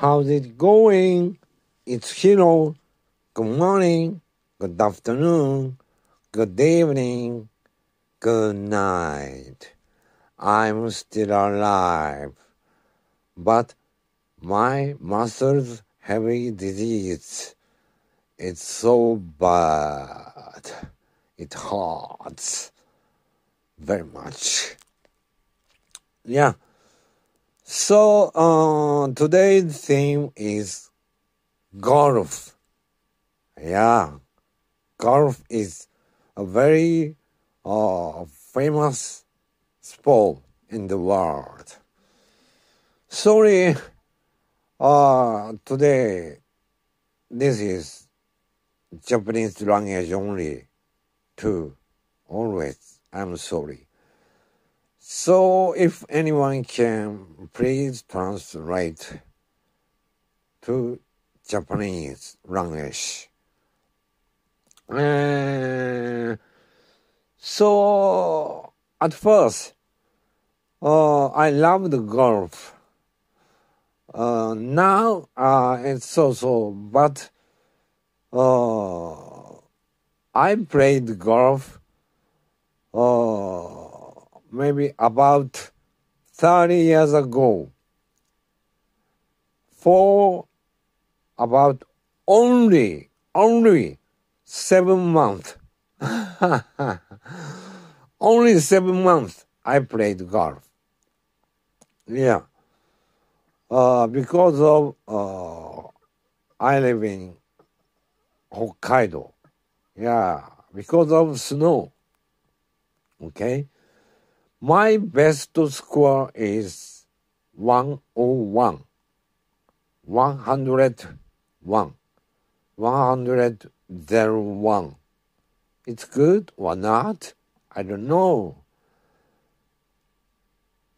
How's it going? It's Hiro. Good morning, good afternoon, good evening, good night. I'm still alive, but my muscles have a disease. It's so bad. It hurts very much. Yeah. So uh, today's theme is golf. Yeah, golf is a very uh, famous sport in the world. Sorry, uh, today this is Japanese language only. Too always, I'm sorry. So, if anyone can, please translate to Japanese language. Uh, so, at first, uh, I loved golf. Uh, now uh, it's so so, but uh, I played golf. Uh, maybe about 30 years ago for about only, only seven months. only seven months I played golf. Yeah. Uh, because of uh, I live in Hokkaido. Yeah, because of snow. Okay? My best score is 101. 101. 101. It's good or not? I don't know.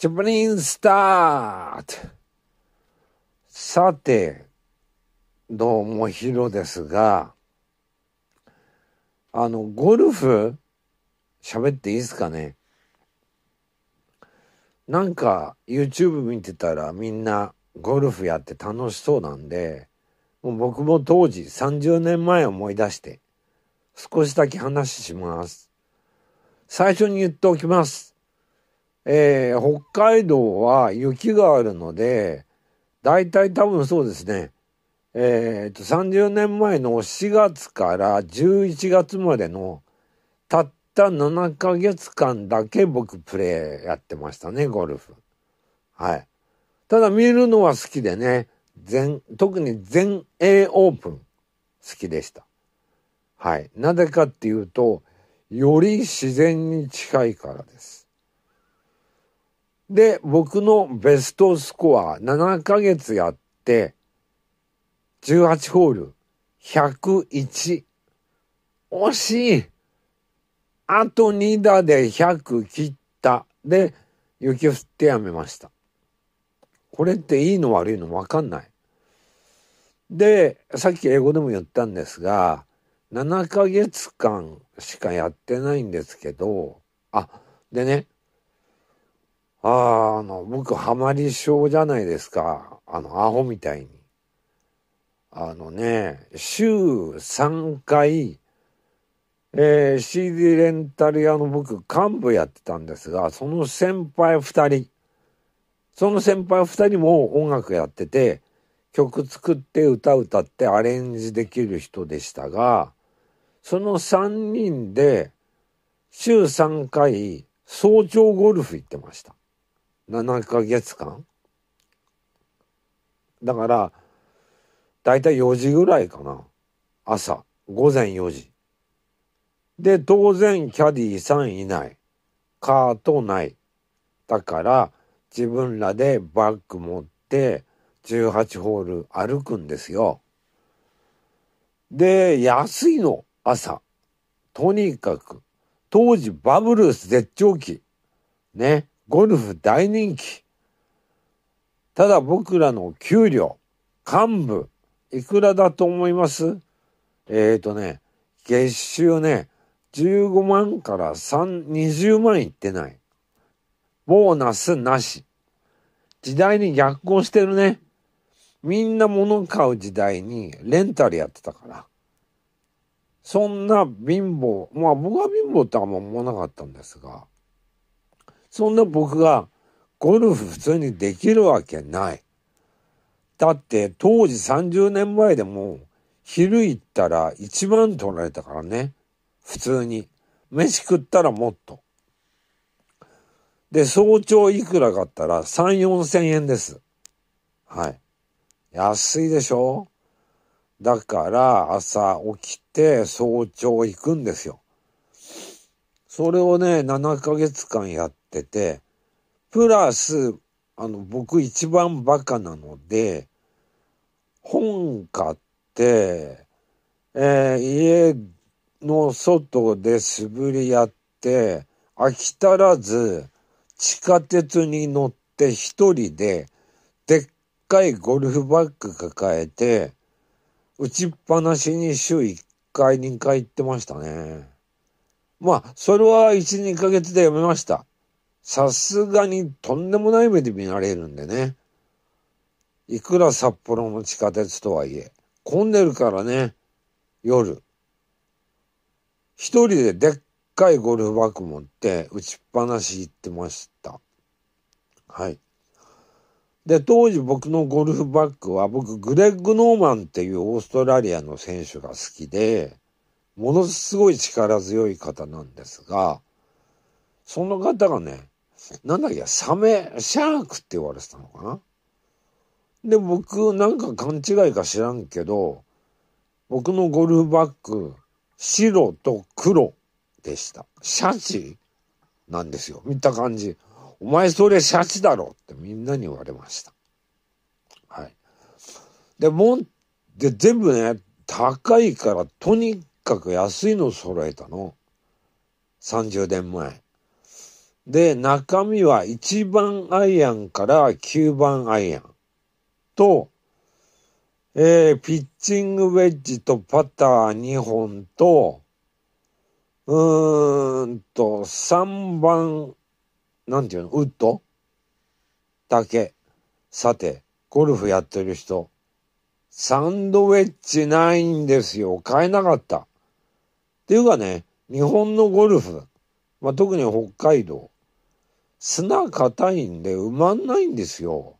Japanese start! さて、どうもヒロですが、あの、ゴルフ、喋っていいですかねなんか YouTube 見てたらみんなゴルフやって楽しそうなんで、もう僕も当時30年前思い出して、少しだけ話します。最初に言っておきます。えー、北海道は雪があるので、大体多分そうですね。えー、と、30年前の4月から11月までのたった7ヶ月間だけ僕プレイやってましたね、ゴルフ。はい。ただ見るのは好きでね、全、特に全英オープン好きでした。はい。なぜかっていうと、より自然に近いからです。で、僕のベストスコア7ヶ月やって、18ホール101。惜しいあと2打で100切ったで雪降ってやめましたこれっていいの悪いの分かんないでさっき英語でも言ったんですが7ヶ月間しかやってないんですけどあでねああの僕ハマり症じゃないですかあのアホみたいにあのね週3回えー、CD レンタル屋の僕幹部やってたんですがその先輩2人その先輩2人も音楽やってて曲作って歌歌ってアレンジできる人でしたがその3人で週3回早朝ゴルフ行ってました7ヶ月間だからだいたい4時ぐらいかな朝午前4時で、当然キャディーさんいない。カートない。だから、自分らでバッグ持って、18ホール歩くんですよ。で、安いの、朝。とにかく、当時バブルス絶頂期。ね、ゴルフ大人気。ただ僕らの給料、幹部、いくらだと思いますえっ、ー、とね、月収ね、15万から3、20万いってない。ボーナスなし。時代に逆行してるね。みんな物買う時代にレンタルやってたから。そんな貧乏、まあ僕は貧乏とはあんま思わなかったんですが、そんな僕がゴルフ普通にできるわけない。だって当時30年前でも昼行ったら1万取られたからね。普通に。飯食ったらもっと。で、早朝いくらかったら3、4千円です。はい。安いでしょだから朝起きて早朝行くんですよ。それをね、7ヶ月間やってて、プラス、あの、僕一番バカなので、本買って、えー、家の外で素振りやって、飽き足らず地下鉄に乗って一人ででっかいゴルフバッグ抱えて打ちっぱなしに週1回2回行ってましたね。まあそれは12ヶ月でやめました。さすがにとんでもない目で見られるんでね。いくら札幌の地下鉄とはいえ混んでるからね夜。一人ででっかいゴルフバッグ持って打ちっぱなし行ってました。はい。で、当時僕のゴルフバッグは僕、グレッグ・ノーマンっていうオーストラリアの選手が好きで、ものすごい力強い方なんですが、その方がね、なんだっけ、サメ、シャークって言われてたのかなで、僕、なんか勘違いか知らんけど、僕のゴルフバッグ、白と黒でした。シャチなんですよ。見た感じ。お前それシャチだろってみんなに言われました。はい。で、もん、で、全部ね、高いからとにかく安いの揃えたの。30年前。で、中身は1番アイアンから9番アイアンとえー、ピッチングウェッジとパター2本と、うーんと、3番、なんていうの、ウッドだけ。さて、ゴルフやってる人、サンドウェッジないんですよ。買えなかった。っていうかね、日本のゴルフ、まあ、特に北海道、砂硬いんで埋まんないんですよ。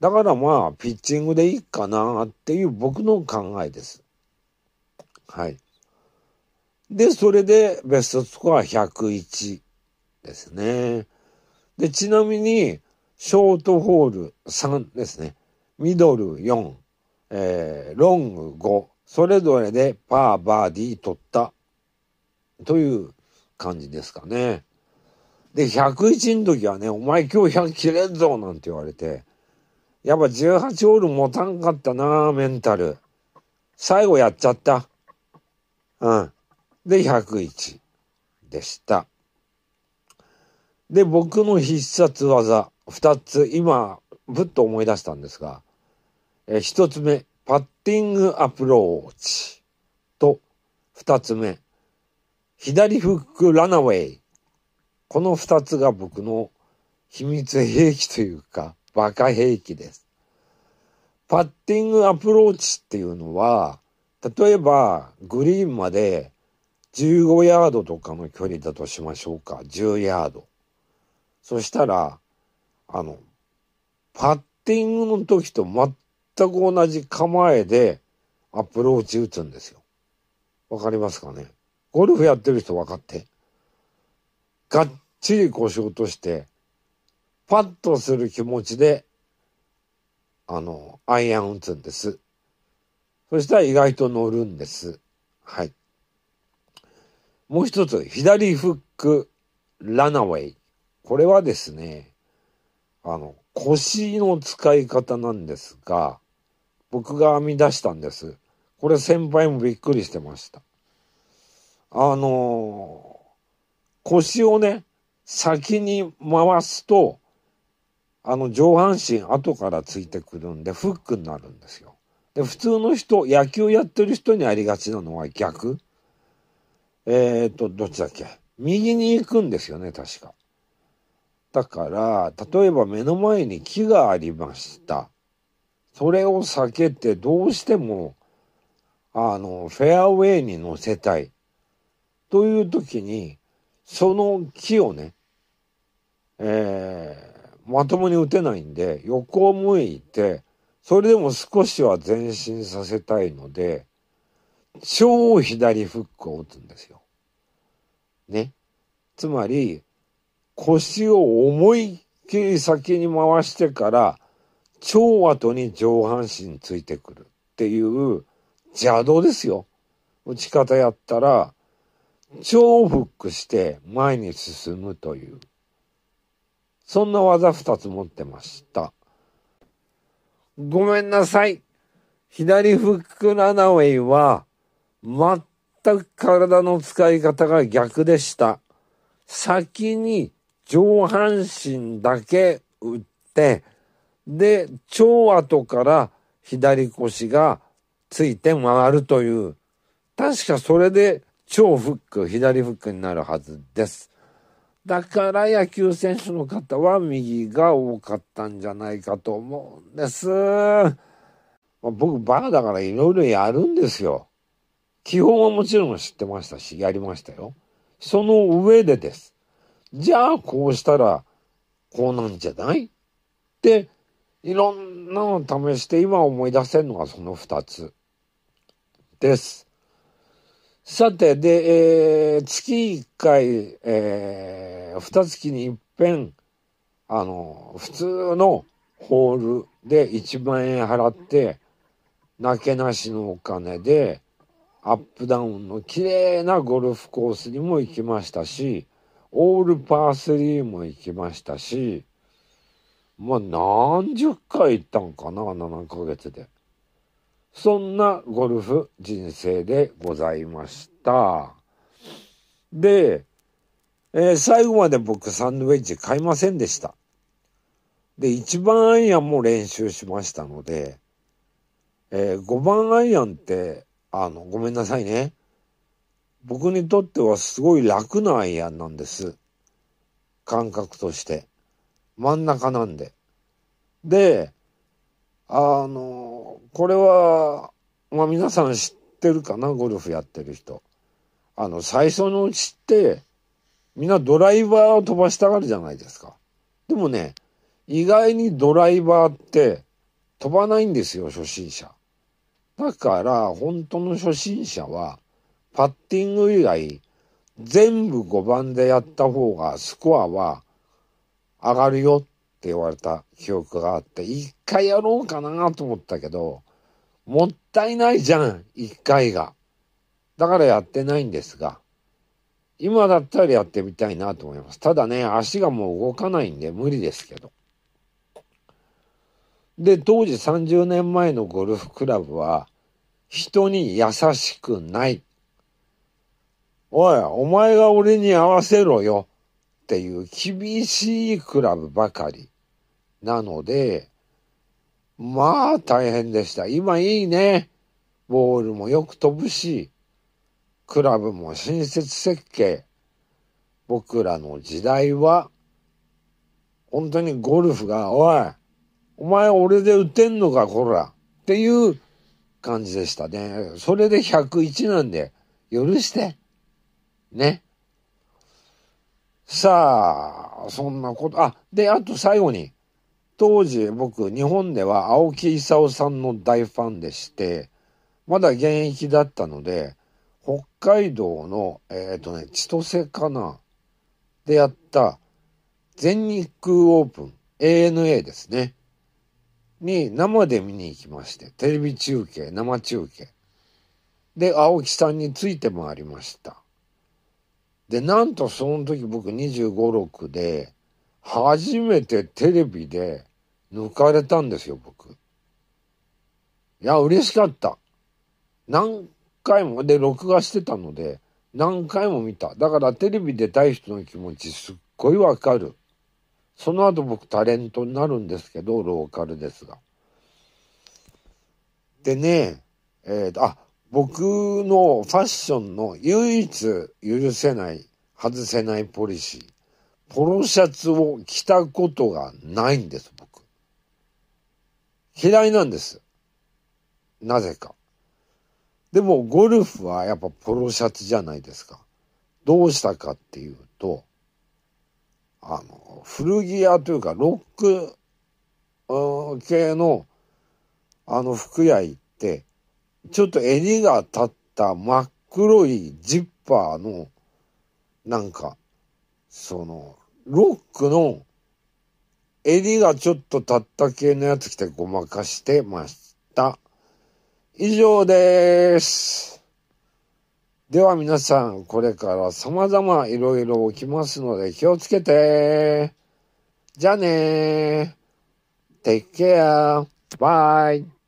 だからまあ、ピッチングでいいかなっていう僕の考えです。はい。で、それでベストスコア101ですね。で、ちなみに、ショートホール3ですね。ミドル4、えー、ロング5、それぞれでパー、バーディー取ったという感じですかね。で、101の時はね、お前今日100切れんぞなんて言われて、やっぱ18ホール持たんかったな、メンタル。最後やっちゃった。うん。で、101でした。で、僕の必殺技、二つ、今、ぶっと思い出したんですが、え一つ目、パッティングアプローチと、二つ目、左フックラナウェイ。この二つが僕の秘密兵器というか、バカ兵器です。パッティングアプローチっていうのは、例えばグリーンまで15ヤードとかの距離だとしましょうか。10ヤード。そしたら、あの、パッティングの時と全く同じ構えでアプローチ打つんですよ。わかりますかねゴルフやってる人分かって。がっちり腰落として、パッとする気持ちで、あの、アイアン打つんです。そしたら意外と乗るんです。はい。もう一つ、左フック、ラナウェイ。これはですね、あの、腰の使い方なんですが、僕が編み出したんです。これ先輩もびっくりしてました。あの腰をね、先に回すと、あの上半身後からついてくるんでフックになるんですよ。で普通の人野球やってる人にありがちなのは逆えっ、ー、とどっちだっけ右に行くんですよね確か。だから例えば目の前に木がありました。それを避けてどうしてもあのフェアウェイに乗せたいという時にその木をねえーまともに打てないんで横を向いてそれでも少しは前進させたいので超左フックを打つんですよ。ね。つまり腰を思いっきり先に回してから超後に上半身ついてくるっていう邪道ですよ。打ち方やったら超フックして前に進むという。そんな技2つ持ってました。ごめんなさい。左フックラナウェイは、全く体の使い方が逆でした。先に上半身だけ打って、で、超後から左腰がついて回るという、確かそれで超フック、左フックになるはずです。だから野球選手の方は右が多かったんじゃないかと思うんです。僕バカだからいろいろやるんですよ。基本はもちろん知ってましたし、やりましたよ。その上でです。じゃあこうしたらこうなんじゃないっていろんなの試して今思い出せるのがその2つです。さて、で、えー、月1回、えー、二月に一遍、あの、普通のホールで1万円払って、なけなしのお金で、アップダウンの綺麗なゴルフコースにも行きましたし、オールパー3も行きましたし、まあ何十回行ったんかな、7ヶ月で。そんなゴルフ人生でございました。で、えー、最後まで僕サンドウェッジ買いませんでした。で、1番アイアンも練習しましたので、えー、5番アイアンって、あの、ごめんなさいね。僕にとってはすごい楽なアイアンなんです。感覚として。真ん中なんで。で、あの、これは、まあ皆さん知ってるかな、ゴルフやってる人。あの、最初のうちって、みんなドライバーを飛ばしたがるじゃないですか。でもね、意外にドライバーって飛ばないんですよ、初心者。だから、本当の初心者は、パッティング以外、全部5番でやった方がスコアは上がるよっって言われた記憶があって、一回やろうかなと思ったけど、もったいないじゃん、一回が。だからやってないんですが、今だったらやってみたいなと思います。ただね、足がもう動かないんで無理ですけど。で、当時30年前のゴルフクラブは、人に優しくない。おい、お前が俺に合わせろよっていう厳しいクラブばかり。なので、まあ大変でした。今いいね。ボールもよく飛ぶし、クラブも親切設計。僕らの時代は、本当にゴルフが、おい、お前俺で打てんのか、こら。っていう感じでしたね。それで101なんで、許して。ね。さあ、そんなこと、あ、で、あと最後に、当時僕日本では青木功さんの大ファンでしてまだ現役だったので北海道のえっ、ー、とね千歳かなでやった全日空オープン ANA ですねに生で見に行きましてテレビ中継生中継で青木さんについて回りましたでなんとその時僕2 5 6で初めてテレビで抜かれたんですよ、僕。いや、嬉しかった。何回も、で、録画してたので、何回も見た。だからテレビ出たい人の気持ちすっごいわかる。その後僕タレントになるんですけど、ローカルですが。でね、えー、あ、僕のファッションの唯一許せない、外せないポリシー。ポロシャツを着たことがないんです、僕。嫌いなんです。なぜか。でもゴルフはやっぱポロシャツじゃないですか。どうしたかっていうと、あの、古着屋というかロック系のあの服屋行って、ちょっと襟が立った真っ黒いジッパーの、なんか、その、ロックの襟がちょっとたった系のやつ着てごまかしてました。以上です。では皆さん、これから様々いろいろ起きますので気をつけて。じゃあねー。Take care. Bye.